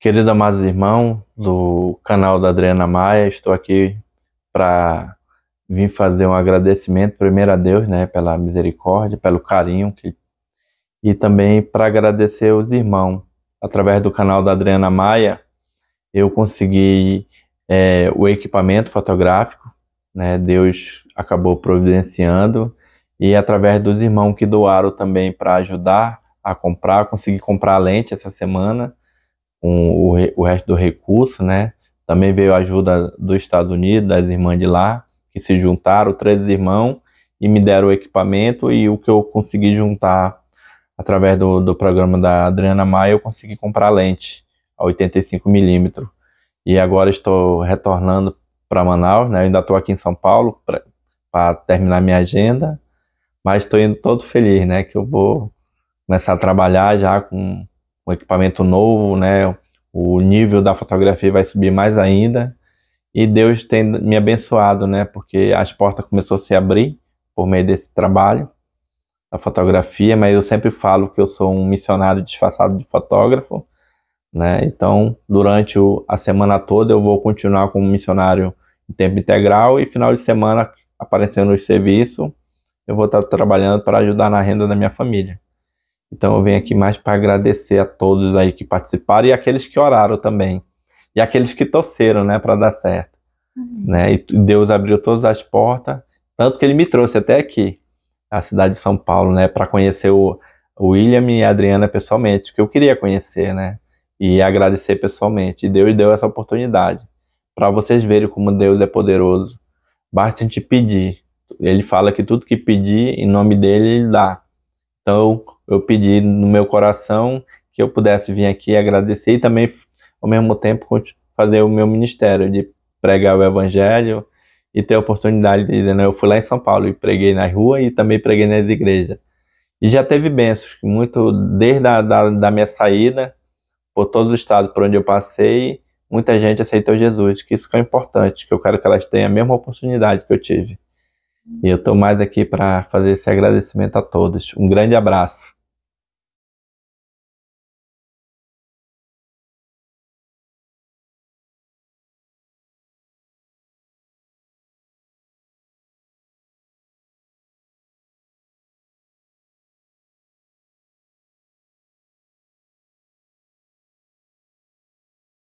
Querido amados irmão do canal da Adriana Maia, estou aqui para vir fazer um agradecimento primeiro a Deus, né, pela misericórdia, pelo carinho que e também para agradecer os irmãos. Através do canal da Adriana Maia, eu consegui é, o equipamento fotográfico, né, Deus acabou providenciando e através dos irmãos que doaram também para ajudar a comprar, consegui comprar a lente essa semana com o, o resto do recurso, né? Também veio a ajuda do Estados Unidos, das irmãs de lá, que se juntaram, três irmãos, e me deram o equipamento e o que eu consegui juntar através do, do programa da Adriana Maia, eu consegui comprar lente a 85mm. E agora estou retornando para Manaus, né? Eu ainda estou aqui em São Paulo para terminar minha agenda, mas estou indo todo feliz, né? Que eu vou começar a trabalhar já com um equipamento novo, né? O nível da fotografia vai subir mais ainda. E Deus tem me abençoado, né? Porque as portas começou a se abrir por meio desse trabalho da fotografia, mas eu sempre falo que eu sou um missionário disfarçado de fotógrafo, né? Então, durante o, a semana toda eu vou continuar como missionário em tempo integral e final de semana aparecendo no serviço, eu vou estar trabalhando para ajudar na renda da minha família. Então eu venho aqui mais para agradecer a todos aí que participaram e aqueles que oraram também. E aqueles que torceram, né, para dar certo. Né? E Deus abriu todas as portas, tanto que ele me trouxe até aqui, a cidade de São Paulo, né, para conhecer o William e a Adriana pessoalmente, que eu queria conhecer, né? E agradecer pessoalmente. E Deus deu essa oportunidade para vocês verem como Deus é poderoso. Basta a gente pedir. Ele fala que tudo que pedir em nome dele, ele dá. Então, eu pedi no meu coração que eu pudesse vir aqui agradecer e também, ao mesmo tempo, fazer o meu ministério de pregar o evangelho e ter a oportunidade de. Né? Eu fui lá em São Paulo e preguei na rua e também preguei nas igrejas. E já teve bênçãos, muito desde a da, da minha saída, por todos os estados por onde eu passei, muita gente aceitou Jesus, que isso que é importante, que eu quero que elas tenham a mesma oportunidade que eu tive. E eu estou mais aqui para fazer esse agradecimento a todos. Um grande abraço.